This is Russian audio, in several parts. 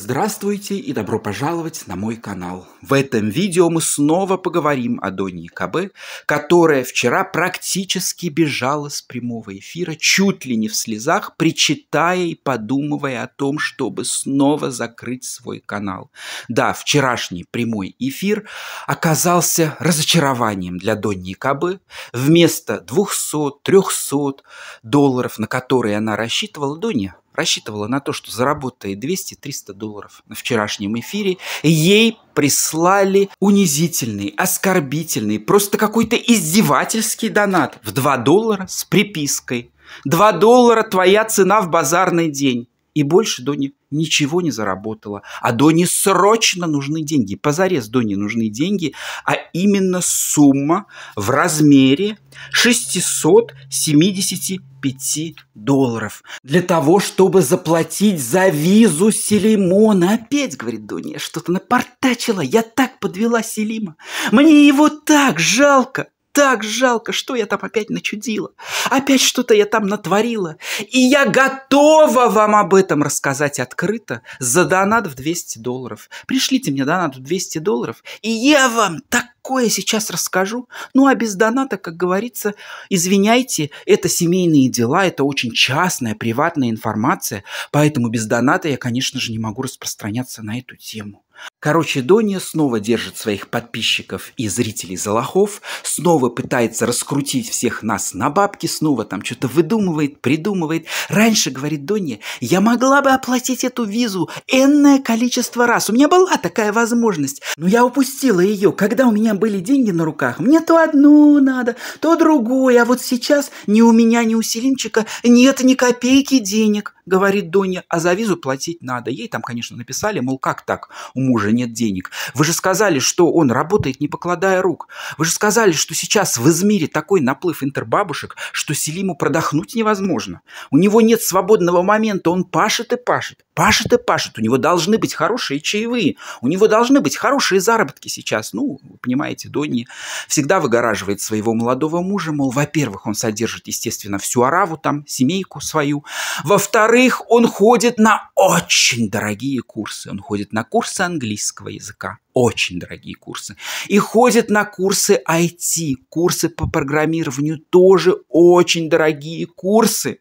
Здравствуйте и добро пожаловать на мой канал. В этом видео мы снова поговорим о Доне КБ, которая вчера практически бежала с прямого эфира, чуть ли не в слезах, причитая и подумывая о том, чтобы снова закрыть свой канал. Да, вчерашний прямой эфир оказался разочарованием для Донни КБ. Вместо 200-300 долларов, на которые она рассчитывала, Доня рассчитывала на то, что заработает 200-300 долларов на вчерашнем эфире, ей прислали унизительный, оскорбительный, просто какой-то издевательский донат в 2 доллара с припиской. 2 доллара твоя цена в базарный день. И больше Дони ничего не заработала. А Дони срочно нужны деньги. Позарез Дони нужны деньги, а именно сумма в размере 670 пяти долларов для того, чтобы заплатить за визу Селимона. Опять, говорит Дуня, что-то напортачила. Я так подвела Селима. Мне его так жалко так жалко, что я там опять начудила. Опять что-то я там натворила. И я готова вам об этом рассказать открыто за донат в 200 долларов. Пришлите мне донат в 200 долларов, и я вам такое сейчас расскажу. Ну а без доната, как говорится, извиняйте, это семейные дела, это очень частная, приватная информация, поэтому без доната я, конечно же, не могу распространяться на эту тему. Короче, Доня снова держит своих подписчиков и зрителей за лохов, снова пытается раскрутить всех нас на бабки, снова там что-то выдумывает, придумывает. Раньше, говорит Доня, я могла бы оплатить эту визу энное количество раз. У меня была такая возможность, но я упустила ее. Когда у меня были деньги на руках, мне то одну надо, то другую. А вот сейчас ни у меня, ни у Селимчика нет ни копейки денег говорит Доня, а за визу платить надо. Ей там, конечно, написали, мол, как так, у мужа нет денег. Вы же сказали, что он работает, не покладая рук. Вы же сказали, что сейчас в Измире такой наплыв интербабушек, что Селиму продохнуть невозможно. У него нет свободного момента, он пашет и пашет пашет и пашет, у него должны быть хорошие чаевые, у него должны быть хорошие заработки сейчас. Ну, вы понимаете, Донни всегда выгораживает своего молодого мужа, мол, во-первых, он содержит, естественно, всю араву там, семейку свою, во-вторых, он ходит на очень дорогие курсы, он ходит на курсы английского языка, очень дорогие курсы. И ходят на курсы IT, курсы по программированию тоже очень дорогие курсы.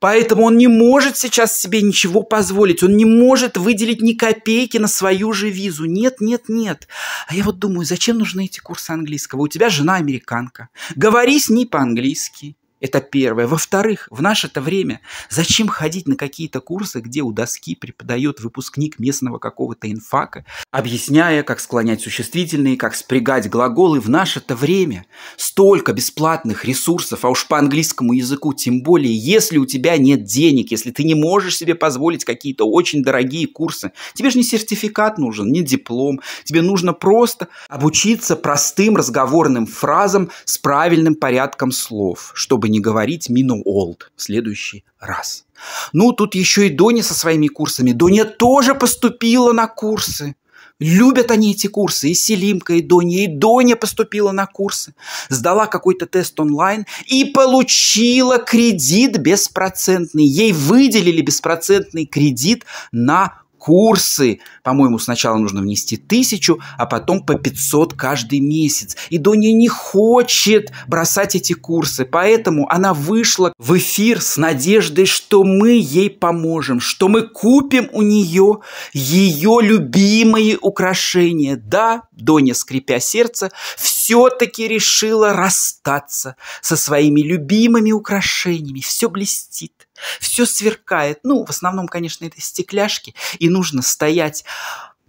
Поэтому он не может сейчас себе ничего позволить, он не может выделить ни копейки на свою же визу. Нет, нет, нет. А я вот думаю, зачем нужны эти курсы английского? У тебя жена американка. Говори с ней по-английски. Это первое. Во-вторых, в наше-то время зачем ходить на какие-то курсы, где у доски преподает выпускник местного какого-то инфака, объясняя, как склонять существительные, как спрягать глаголы. В наше-то время столько бесплатных ресурсов, а уж по английскому языку тем более, если у тебя нет денег, если ты не можешь себе позволить какие-то очень дорогие курсы. Тебе же не сертификат нужен, не диплом. Тебе нужно просто обучиться простым разговорным фразам с правильным порядком слов, чтобы не говорить мину Олд в следующий раз. Ну, тут еще и Доня со своими курсами. Доня тоже поступила на курсы. Любят они эти курсы. И Селимка, и Доня. И Доня поступила на курсы. Сдала какой-то тест онлайн и получила кредит беспроцентный. Ей выделили беспроцентный кредит на курсы. По-моему, сначала нужно внести тысячу, а потом по 500 каждый месяц. И Доня не хочет бросать эти курсы, поэтому она вышла в эфир с надеждой, что мы ей поможем, что мы купим у нее ее любимые украшения. Да, Доня, скрипя сердце, все все-таки решила расстаться со своими любимыми украшениями. Все блестит, все сверкает. Ну, в основном, конечно, это стекляшки, и нужно стоять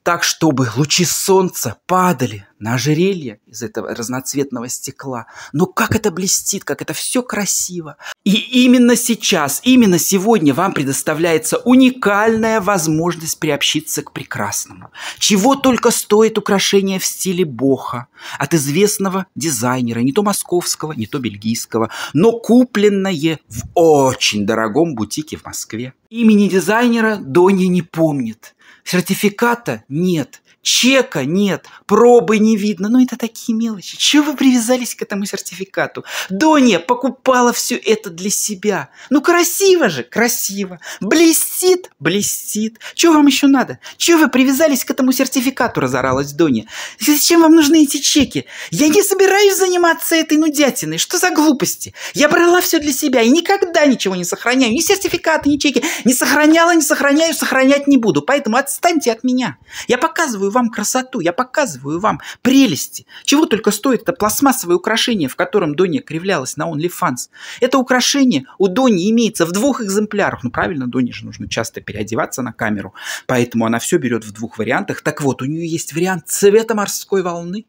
так, чтобы лучи солнца падали на ожерелье из этого разноцветного стекла. Но как это блестит, как это все красиво. И именно сейчас, именно сегодня вам предоставляется уникальная возможность приобщиться к прекрасному. Чего только стоит украшение в стиле боха от известного дизайнера, не то московского, не то бельгийского, но купленное в очень дорогом бутике в Москве. Имени дизайнера Доня не помнит. Сертификата нет чека нет, пробы не видно. Ну, это такие мелочи. Чего вы привязались к этому сертификату? Доня покупала все это для себя. Ну, красиво же, красиво. Блестит, блестит. Чего вам еще надо? Чего вы привязались к этому сертификату, разоралась Доня. Зачем вам нужны эти чеки? Я не собираюсь заниматься этой нудятиной. Что за глупости? Я брала все для себя и никогда ничего не сохраняю. Ни сертификаты, ни чеки. Не сохраняла, не сохраняю, сохранять не буду. Поэтому отстаньте от меня. Я показываю показываю вам красоту, я показываю вам прелести. Чего только стоит это пластмассовое украшение, в котором Донья кривлялась на OnlyFans. Это украшение у Дони имеется в двух экземплярах. Ну правильно, Доне же нужно часто переодеваться на камеру, поэтому она все берет в двух вариантах. Так вот, у нее есть вариант цвета морской волны,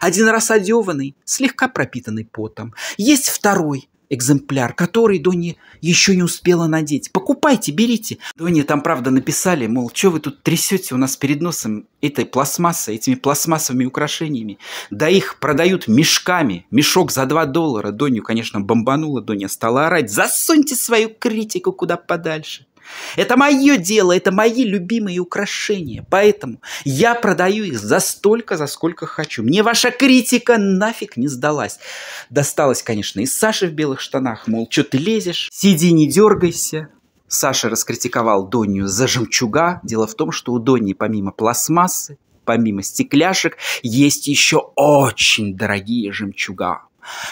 один раз одеванный, слегка пропитанный потом. Есть второй, экземпляр, который Дони еще не успела надеть. Покупайте, берите. Дони там, правда, написали, мол, что вы тут трясете у нас перед носом этой пластмассой, этими пластмассовыми украшениями. Да их продают мешками. Мешок за 2 доллара. Донью, конечно, бомбанула. Доня стала орать. Засуньте свою критику куда подальше. Это мое дело, это мои любимые украшения. Поэтому я продаю их за столько, за сколько хочу. Мне ваша критика нафиг не сдалась. Досталась, конечно, и Саши в белых штанах, мол, что ты лезешь? Сиди, не дергайся. Саша раскритиковал Донью за жемчуга. Дело в том, что у Дони, помимо пластмассы, помимо стекляшек, есть еще очень дорогие жемчуга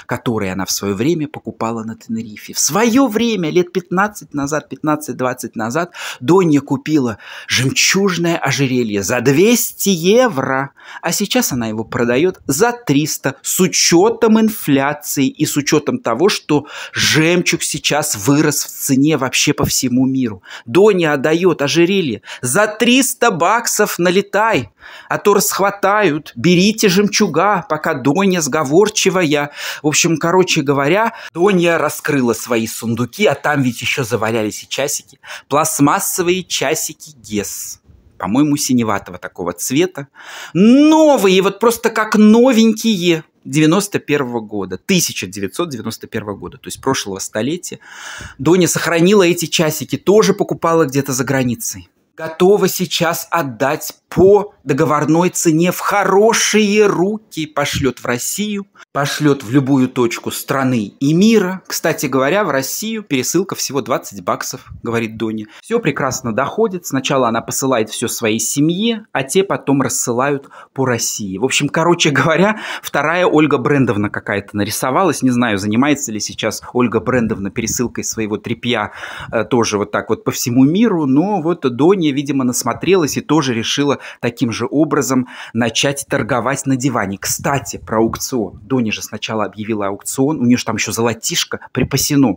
которые она в свое время покупала на Тенерифе. В свое время, лет 15 назад, 15-20 назад, Донья купила жемчужное ожерелье за 200 евро а сейчас она его продает за 300 с учетом инфляции и с учетом того, что жемчуг сейчас вырос в цене вообще по всему миру. Доня отдает ожерелье. За 300 баксов налетай, а то расхватают. Берите жемчуга, пока Доня сговорчивая. В общем, короче говоря, Доня раскрыла свои сундуки, а там ведь еще завалялись и часики. Пластмассовые часики ГЕС по-моему, синеватого такого цвета. Новые, вот просто как новенькие, 91 -го года, 1991 года, то есть прошлого столетия. Доня сохранила эти часики, тоже покупала где-то за границей готова сейчас отдать по договорной цене в хорошие руки, пошлет в Россию, пошлет в любую точку страны и мира. Кстати говоря, в Россию пересылка всего 20 баксов, говорит Доня. Все прекрасно доходит. Сначала она посылает все своей семье, а те потом рассылают по России. В общем, короче говоря, вторая Ольга Брендовна какая-то нарисовалась. Не знаю, занимается ли сейчас Ольга Брендовна пересылкой своего тряпья э, тоже вот так вот по всему миру, но вот Доня видимо, насмотрелась и тоже решила таким же образом начать торговать на диване. Кстати, про аукцион. Дони же сначала объявила аукцион, у нее же там еще золотишко припасено.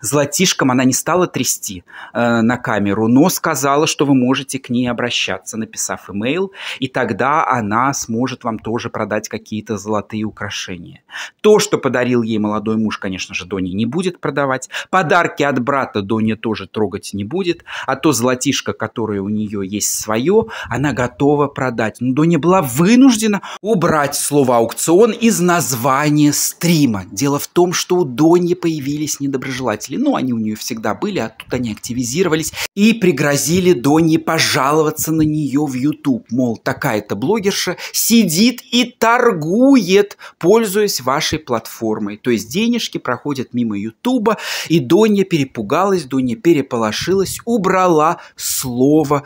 Золотишком она не стала трясти э, на камеру, но сказала, что вы можете к ней обращаться, написав имейл, и тогда она сможет вам тоже продать какие-то золотые украшения. То, что подарил ей молодой муж, конечно же, Дони не будет продавать. Подарки от брата Доня тоже трогать не будет, а то золотишко, которое которое у нее есть свое, она готова продать. Но Доня была вынуждена убрать слово «аукцион» из названия стрима. Дело в том, что у Дони появились недоброжелатели. Ну, они у нее всегда были, а тут они активизировались и пригрозили Доне пожаловаться на нее в YouTube. Мол, такая-то блогерша сидит и торгует, пользуясь вашей платформой. То есть денежки проходят мимо YouTube, и Доня перепугалась, Доня переполошилась, убрала слово curva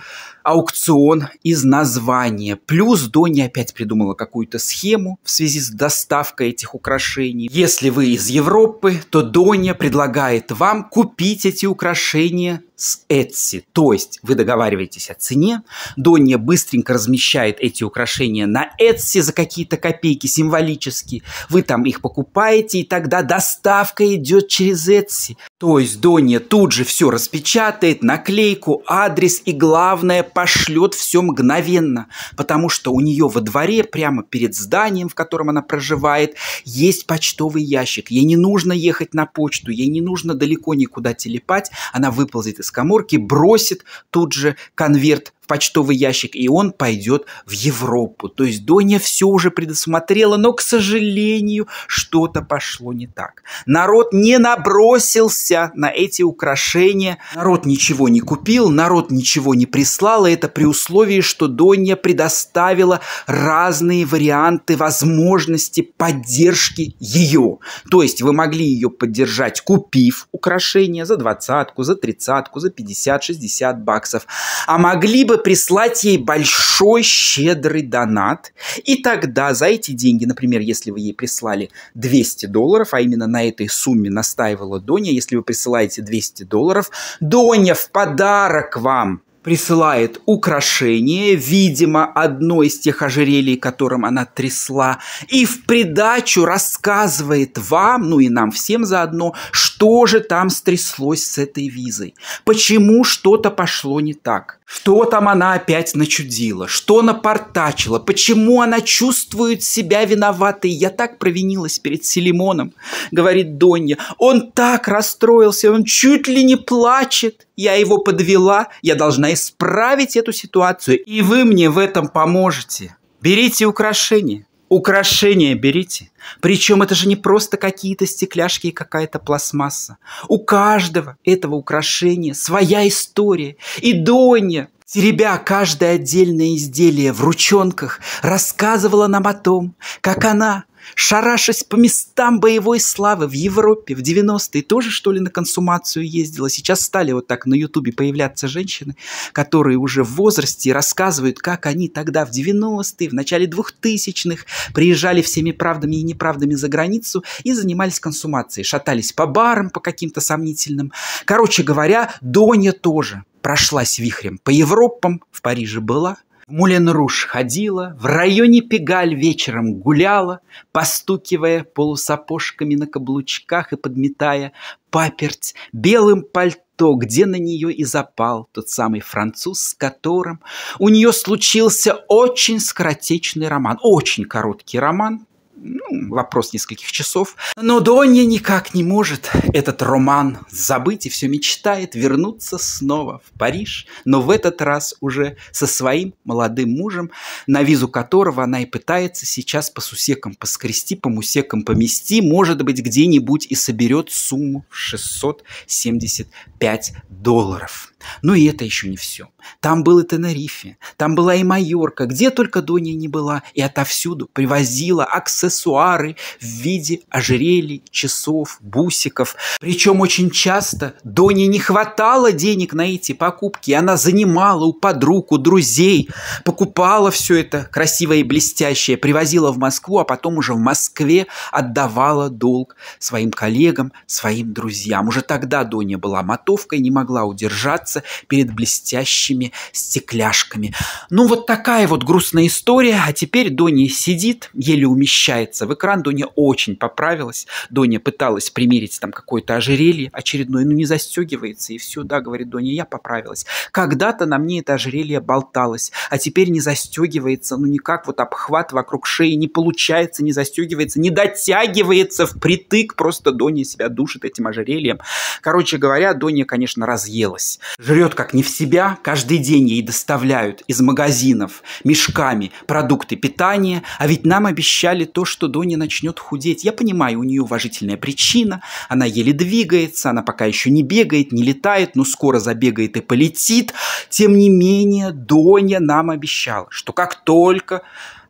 аукцион из названия. Плюс Дони опять придумала какую-то схему в связи с доставкой этих украшений. Если вы из Европы, то Доня предлагает вам купить эти украшения с Etsy. То есть вы договариваетесь о цене, Донья быстренько размещает эти украшения на Etsy за какие-то копейки символические, вы там их покупаете, и тогда доставка идет через Etsy. То есть Донья тут же все распечатает, наклейку, адрес и главное – пошлет все мгновенно, потому что у нее во дворе, прямо перед зданием, в котором она проживает, есть почтовый ящик. Ей не нужно ехать на почту, ей не нужно далеко никуда телепать. Она выползет из коморки, бросит тут же конверт почтовый ящик, и он пойдет в Европу. То есть Доня все уже предусмотрела, но, к сожалению, что-то пошло не так. Народ не набросился на эти украшения, народ ничего не купил, народ ничего не прислал, и это при условии, что Доня предоставила разные варианты возможности поддержки ее. То есть вы могли ее поддержать, купив украшения за двадцатку, за тридцатку, за 50, 60 баксов, а могли бы прислать ей большой щедрый донат. И тогда за эти деньги, например, если вы ей прислали 200 долларов, а именно на этой сумме настаивала Доня, если вы присылаете 200 долларов, Доня в подарок вам присылает украшение, видимо, одно из тех ожерелий, которым она трясла, и в придачу рассказывает вам, ну и нам всем заодно, что же там стряслось с этой визой, почему что-то пошло не так. Что там она опять начудила? Что напортачила? Почему она чувствует себя виноватой? Я так провинилась перед Селимоном, говорит Донья. Он так расстроился, он чуть ли не плачет. Я его подвела, я должна исправить эту ситуацию. И вы мне в этом поможете. Берите украшения. Украшения берите. Причем это же не просто какие-то стекляшки и какая-то пластмасса. У каждого этого украшения своя история. И Доня теребя каждое отдельное изделие в ручонках, рассказывала нам о том, как она, шарашась по местам боевой славы в Европе в 90-е, тоже, что ли, на консумацию ездила. Сейчас стали вот так на Ютубе появляться женщины, которые уже в возрасте рассказывают, как они тогда в 90-е, в начале 2000-х приезжали всеми правдами и неправдами за границу и занимались консумацией. Шатались по барам, по каким-то сомнительным. Короче говоря, Доня тоже прошлась вихрем по Европам, в Париже была, в Мулен-Руш ходила, в районе Пегаль вечером гуляла, постукивая полусапожками на каблучках и подметая паперть белым пальто где на нее и запал тот самый француз, с которым у нее случился очень скоротечный роман, очень короткий роман, ну, вопрос нескольких часов. Но Донья никак не может этот роман забыть и все мечтает вернуться снова в Париж, но в этот раз уже со своим молодым мужем, на визу которого она и пытается сейчас по сусекам поскрести, по мусекам помести, может быть, где-нибудь и соберет сумму в 675 долларов. Но и это еще не все. Там был и Тенерифе, там была и Майорка, где только Дония не была, и отовсюду привозила аксессуары в виде ожерелий, часов, бусиков. Причем очень часто Доне не хватало денег на эти покупки, она занимала у подруг, у друзей, покупала все это красивое и блестящее, привозила в Москву, а потом уже в Москве отдавала долг своим коллегам, своим друзьям. Уже тогда Доня была мотовкой, не могла удержаться извиняться перед блестящими стекляшками. Ну, вот такая вот грустная история. А теперь Доня сидит, еле умещается в экран. Доня очень поправилась. Доня пыталась примерить там какое-то ожерелье очередное, но не застегивается. И все, да, говорит Доня, я поправилась. Когда-то на мне это ожерелье болталось, а теперь не застегивается. Ну, никак вот обхват вокруг шеи не получается, не застегивается, не дотягивается впритык. Просто Доня себя душит этим ожерельем. Короче говоря, Доня, конечно, разъелась. Жрет как не в себя, каждый день ей доставляют из магазинов мешками продукты питания, а ведь нам обещали то, что Доня начнет худеть. Я понимаю, у нее уважительная причина, она еле двигается, она пока еще не бегает, не летает, но скоро забегает и полетит. Тем не менее, Доня нам обещала, что как только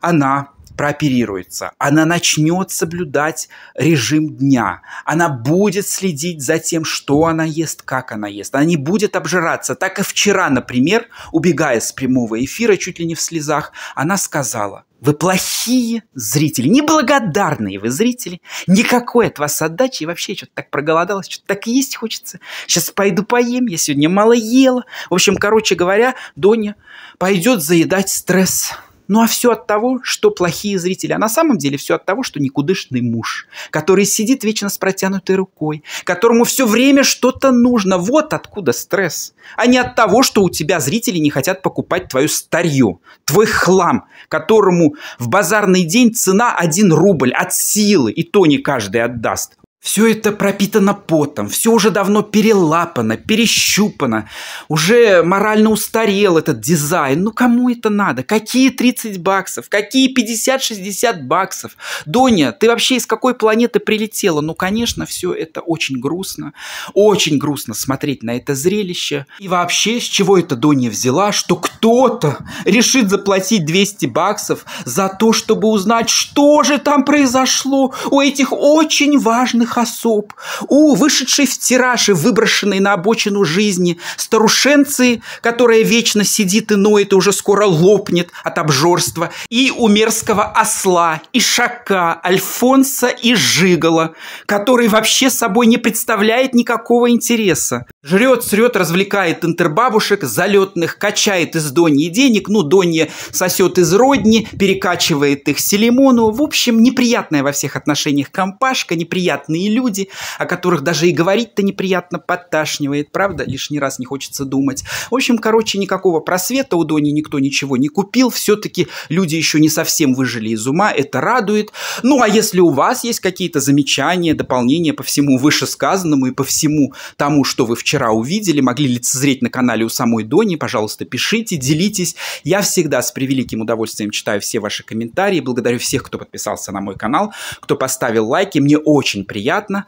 она прооперируется, она начнет соблюдать режим дня, она будет следить за тем, что она ест, как она ест, она не будет обжираться. Так и вчера, например, убегая с прямого эфира, чуть ли не в слезах, она сказала, вы плохие зрители, неблагодарные вы зрители. Никакой от вас отдачи. И вообще, что-то так проголодалась, что-то так есть хочется. Сейчас пойду поем, я сегодня мало ела. В общем, короче говоря, Доня пойдет заедать стресс. Ну а все от того, что плохие зрители. А на самом деле все от того, что никудышный муж, который сидит вечно с протянутой рукой, которому все время что-то нужно. Вот откуда стресс. А не от того, что у тебя зрители не хотят покупать твою старье, твой хлам, которому в базарный день цена 1 рубль от силы, и то не каждый отдаст. Все это пропитано потом, все уже давно перелапано, перещупано, уже морально устарел этот дизайн. Ну кому это надо? Какие 30 баксов? Какие 50-60 баксов? Доня, ты вообще из какой планеты прилетела? Ну, конечно, все это очень грустно. Очень грустно смотреть на это зрелище. И вообще, с чего это Доня взяла, что кто-то решит заплатить 200 баксов за то, чтобы узнать, что же там произошло у этих очень важных действующих особ, у вышедшей в тираж и выброшенной на обочину жизни старушенцы, которая вечно сидит и ноет и уже скоро лопнет от обжорства, и у мерзкого осла, и шака, Альфонса и Жигала, который вообще собой не представляет никакого интереса. Жрет, срет, развлекает интербабушек, залетных, качает из Доньи денег, ну, Донья сосет из родни, перекачивает их Селимону. В общем, неприятная во всех отношениях компашка, неприятный странные люди, о которых даже и говорить-то неприятно подташнивает, правда? Лишний раз не хочется думать. В общем, короче, никакого просвета у Дони никто ничего не купил. Все-таки люди еще не совсем выжили из ума, это радует. Ну, а если у вас есть какие-то замечания, дополнения по всему вышесказанному и по всему тому, что вы вчера увидели, могли лицезреть на канале у самой Дони, пожалуйста, пишите, делитесь. Я всегда с превеликим удовольствием читаю все ваши комментарии. Благодарю всех, кто подписался на мой канал, кто поставил лайки. Мне очень приятно приятно.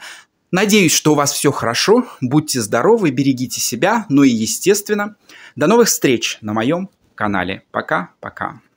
Надеюсь, что у вас все хорошо. Будьте здоровы, берегите себя, ну и естественно. До новых встреч на моем канале. Пока-пока.